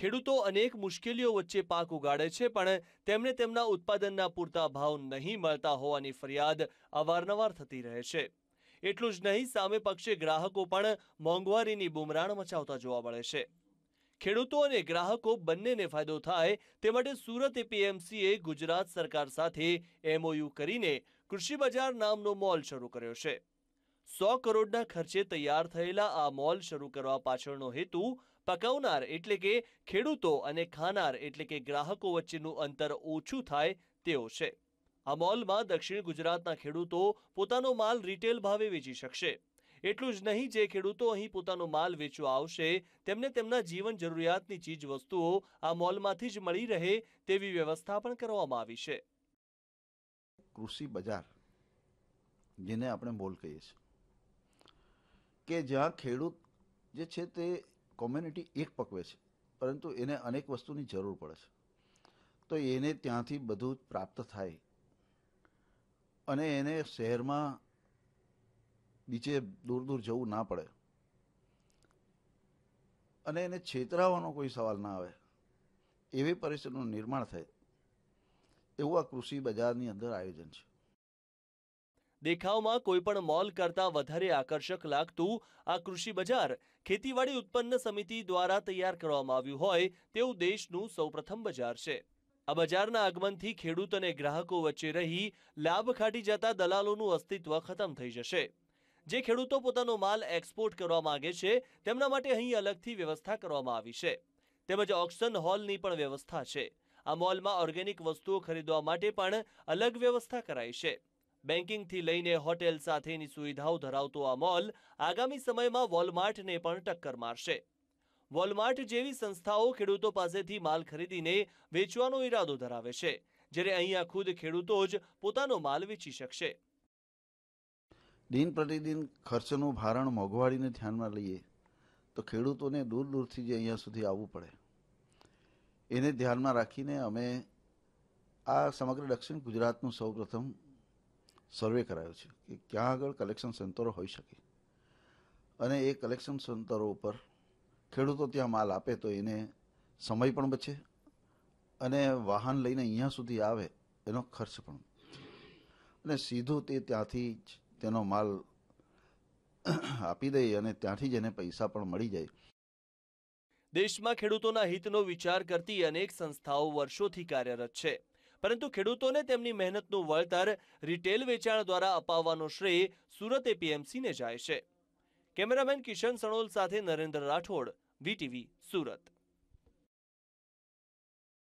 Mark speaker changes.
Speaker 1: ખેડૂતો અનેક મુશ્કેલીઓ વચ્ચે પાક ઉગાડે છે પણ તેમને તેમના ઉત્પાદનના પૂરતા ભાવ નહીં મળતા હોવાની ફરિયાદ અવારનવાર થતી રહે છે એટલું જ નહીં સામે પક્ષે ગ્રાહકો પણ મોંઘવારીની બુમરાણ મચાવતા જોવા મળે છે ખેડૂતો અને ગ્રાહકો બંનેને ફાયદો થાય તે માટે સુરત એપીએમસીએ ગુજરાત સરકાર સાથે એમઓયુ કરીને કૃષિ બજાર નામનો મોલ શરૂ કર્યો છે સો કરોડના ખર્ચે તૈયાર થયેલા આ મોલ શરૂ કરવા પાછળનો હેતુ પકવનાર એટલે કે ખેડૂતો અને ખાનાર એટલે કે ગ્રાહકો વચ્ચેનું અંતર ઓછું થાય તેવો છે આ મોલમાં દક્ષિણ ગુજરાતના ખેડૂતો પોતાનો માલ રિટેલ ભાવે વેચી શકશે એટલું જ નહીં જે ખેડૂતો અહીં પોતાનો માલ વેચવા આવશે તેમને તેમના જીવન જરૂરિયાતની ચીજ વસ્તુઓ આ મોલમાંથી જ મળી રહે તેવી વ્યવસ્થા પણ કરવામાં આવી છે
Speaker 2: કૃષિ બજાર જેને આપણે મોલ કહીએ છીએ કે જ્યાં ખેડૂત જે છે તે કોમ્યુનિટી એક પકવે છે પરંતુ એને અનેક વસ્તુની જરૂર પડે છે તો એને ત્યાંથી બધું પ્રાપ્ત થાય અને એને શહેરમાં બીજે દૂર દૂર જવું ના પડે અને એને છેતરાવાનો કોઈ સવાલ ના આવે એવી પરિસ્થિતિનું નિર્માણ થાય એવું આ કૃષિ બજારની અંદર આયોજન છે
Speaker 1: દેખાવમાં કોઈપણ મોલ કરતાં વધારે આકર્ષક લાગતું આ કૃષિ બજાર ખેતીવાડી ઉત્પન્ન સમિતિ દ્વારા તૈયાર કરવામાં આવ્યું હોય તેવું દેશનું સૌપ્રથમ બજાર છે આ બજારના આગમનથી ખેડૂત અને ગ્રાહકો વચ્ચે રહી લાભ ખાટી જતા દલાલોનું અસ્તિત્વ ખતમ થઈ જશે જે ખેડૂતો પોતાનો માલ એક્સપોર્ટ કરવા માગે છે તેમના માટે અહીં અલગથી વ્યવસ્થા કરવામાં આવી છે તેમજ ઓક્શન હોલની પણ વ્યવસ્થા છે આ મોલમાં ઓર્ગેનિક વસ્તુઓ ખરીદવા માટે પણ અલગ વ્યવસ્થા કરાઈ છે બેન્કિંગથી લઈને હોટેલ સાથેની સુવિધાઓ ધરાવતો આ મોલ આગામી સમયમાં વોલમાર્ટને પણ ટક્કર મારશે વોલમાર્ટ જેવી સંસ્થાઓ ખેડૂતો પાસેથી માલ ખરીદીને વેચવાનો ઈરાદો ધરાવે છે જ્યારે અહીંયા ખુદ ખેડૂતો જ પોતાનો માલ વેચી શકશે
Speaker 2: દિન પ્રતિદિન ખર્ચનું ભારણ મોંઘવાળીને ધ્યાનમાં લઈએ તો ખેડૂતોને દૂર દૂરથી જે અહીંયા સુધી આવવું પડે એને ધ્યાનમાં રાખીને અમે આ સમગ્ર દક્ષિણ ગુજરાતનું સૌપ્રથમ સર્વે કરાયો છે કે ક્યાં આગળ કલેક્શન સેન્ટરો હોઈ શકે અને એ કલેક્શન સેન્ટરો ઉપર ખેડૂતો ત્યાં માલ આપે તો એને સમય પણ બચે અને વાહન લઈને અહીંયા સુધી આવે એનો ખર્ચ પણ અને સીધો તે ત્યાંથી જ તેનો માલ આપી દે અને ત્યાંથી જ એને પૈસા પણ મળી જાય
Speaker 1: દેશમાં ખેડૂતોના હિતનો વિચાર કરતી અનેક સંસ્થાઓ વર્ષોથી કાર્યરત છે પરંતુ ખેડૂતોને તેમની મહેનતનું વળતર રિટેલ વેચાણ દ્વારા અપાવવાનો શ્રેય સુરત એપીએમસીને જાય છે કેમેરામેન કિશન સણોલ સાથે નરેન્દ્ર રાઠોડ વીટીવી સુરત